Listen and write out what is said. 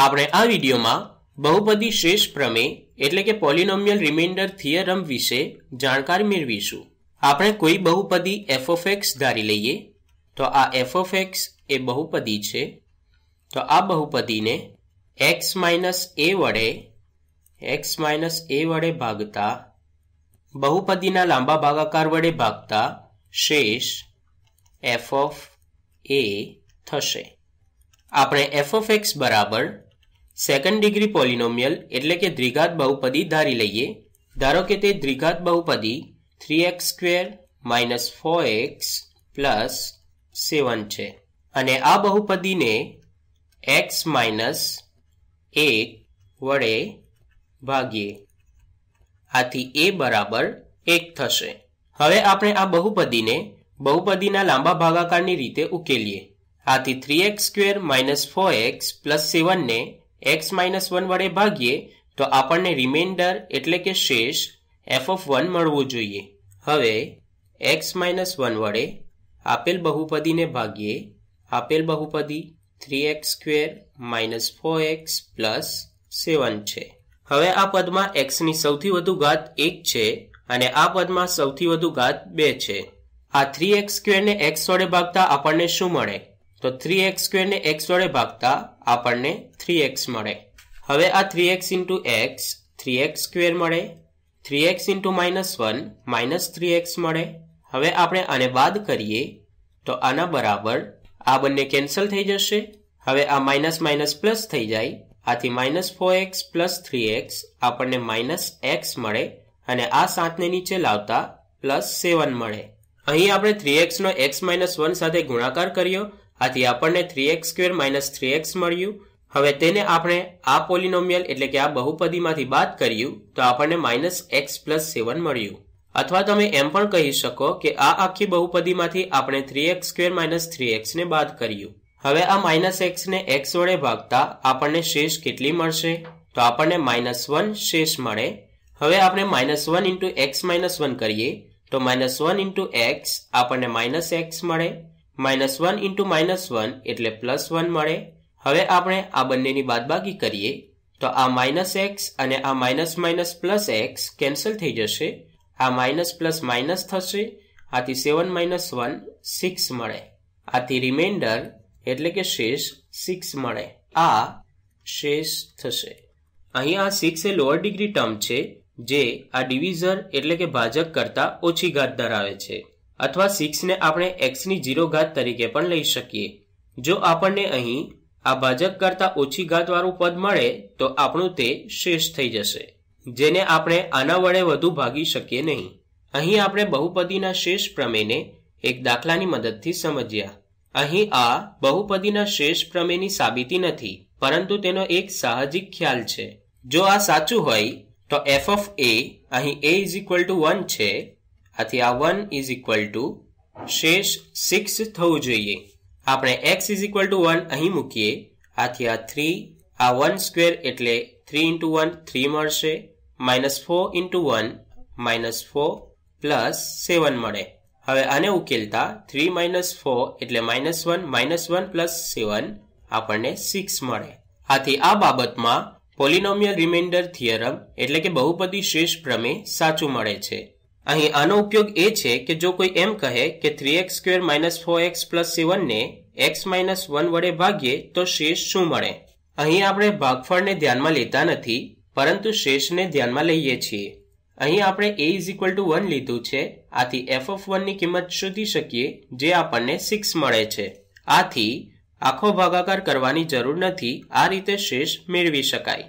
આપણે આ વિડીયોમાં બહુપદી શ્રેષ્ઠ પ્રમેય એટલે કે પોલિનોમિયલ રિમાઇન્ડર થિયરમ વિશે જાણકારી મેળવીશું આપણે કોઈ બહુપદી એફોફેક્સ ધારી લઈએ તો આ એફ એ બહુપદી છે તો આ બહુપદીને એક્સ માઇનસ એ વડે એક્સ માઇનસ એ વડે ભાગતા બહુપદીના લાંબા ભાગાકાર વડે ભાગતા શેષ એફ ઓફ એ થશે આપણે એફ ઓફ એક્સ બરાબર સેકન્ડ ડિગ્રી પોલિનોમિયલ એટલે કે દ્વિઘાત બહુપદી ધારી લઈએ ધારો કે તે દ્વિઘાત બહુપદી three x square minus four x plus seven છે અને આ બહુપદીને એક્સ માઇનસ એક વડે ભાગીએ આથી એ બરાબર એક થશે હવે આપણે આ બહુપદીને બહુપદીના લાંબા ભાગાકારની રીતે ઉકેલીએ આથી three x square minus four x plus સેવનને એક્સ માઇનસ વન વડે ભાગીએ તો આપણને રિમાઇન્ડર એટલે કે શેષ એફ ઓફ વન મળવું જોઈએ હવે એક્સ માઇનસ વન વડે આપેલ બહુપદીને ભાગીએ આપેલ બહુપદી three x square minus four x plus seven છે હવે આ પદમાં એક્સની સૌથી વધુ ઘાત એક છે અને આ પદમાં સૌથી વધુ ઘાત બે છે આ થ્રી એક્સ સ્ક્વેરને એક્સ વડે ભાગતા આપણને શું મળે તો થ્રી એક્સ સ્ક્વેરને એક્સ વડે ભાગતા આપણને થ્રી એક્સ મળે હવે આ three x into x three x square મળે three x into minus one minus three x મળે હવે આપણે આને બાદ કરીએ તો આના બરાબર આ બંને કેન્સલ થઈ જશે હવે આ માઇનસ માઇનસ પ્લસ થઈ જાય આથી minus four x plus three x આપણને માઇનસ એક્સ મળે અને આ સાતને નીચે લાવતા પ્લસ સેવન મળે અહીં આપણે થ્રી એક્સનો એક્સ માઇનસ વન સાથે ગુણાકાર કર્યો આથી આપણને three x square minus three x મળ્યું હવે તેને આપણે આ પોલિનોમિયલ એટલે કે આ બહુપદીમાંથી બાદ કર્યું તો આપણને માઇનસ એક્સ પ્લસ સેવન મળ્યું અથવા તમે એમ પણ કહી શકો કે આ આખી બહુપદીમાંથી આપણે three x square minus three એક્સને બાદ કર્યું હવે આ માઇનસ એક્સને એક્સ વડે ભાગતા આપણને શેષ કેટલી મળશે તો આપણને માઇનસ વન શેષ મળે હવે આપણે minus one into x minus one કરીએ તો માઇનસ વન ઇન્ટુ એક્સ આપણને માઇનસ એક્સ મળે minus one into minus one એટલે પ્લસ વન મળે હવે આપણે આ બંનેની બાદબાકી કરીએ તો આ માઇનસ એક્સ અને આ minus minus plus x cancel થઈ જશે આ માઇનસ પ્લસ માઇનસ થશે આથી સેવન માઇનસ વન સિક્સ મળે આથી રિમાઇન્ડર એટલે કે શેષ સિક્સ મળે આ શેષ થશે અહીં આ six a lower degree term છે જે આ ડિવિઝર એટલે કે ભાજક કરતાં ઓછી ઘાત ધરાવે છે અથવા સિક્સને આપણે એક્સની જીરો ઘાત તરીકે પણ લઈ શકીએ જો આપણને અહીં આ ભાજક કરતાં ઓછી ઘાતવાળું પદ મળે તો આપણું તે શેષ થઈ જશે જેને આપણે આના વડે વધુ ભાગી શકીએ નહીં અહીં આપણે બહુપદીના શેષ પ્રમેયને એક દાખલાની મદદથી સમજ્યા અહીં આ બહુપદીના શેષ પ્રમેયની સાબિતી નથી પરંતુ તેનો એક સાહજિક ખ્યાલ છે જો આ સાચું હોય તો એફ ઓફ એ અહીં a is equal to one છે આથી આ વન ઇઝ ઇક્વલ ટુ શેષ સિક્સ થવું જોઈએ આપણે x is equal to one અહીં મૂકીએ આથી આ થ્રી આ વન સ્ક્વેર એટલે થ્રી ઇન્ટુ વન થ્રી મળશે minus four into one minus four plus seven મળે હવે આને ઉકેલતા થ્રી માઇનસ ફોર એટલે minus one minus one plus seven આપણને સિક્સ મળે આથી આ બાબતમાં પોલિનોમિયલ રિમાઇન્ડર થિયરમ એટલે કે બહુપદી શેષ પ્રમે સાચું મળે છે અહીં આનો ઉપયોગ એ છે કે જો કોઈ એમ કહે કે three x square minus four x plus સેવનને એક્સ માઇનસ વન વડે ભાગીએ તો શેષ શું મળે અહીં આપણે ભાગફળને ધ્યાનમાં લેતા નથી પરંતુ શેષને ધ્યાનમાં લઈએ છીએ અહીં આપણે a is equal to one લીધું છે આથી એફ ઓફ વનની કિંમત શોધી શકીએ જે આપણને સિક્સ મળે છે આથી આખો ભાગાકાર કરવાની જરૂર નથી આ રીતે શેષ મેળવી શકાય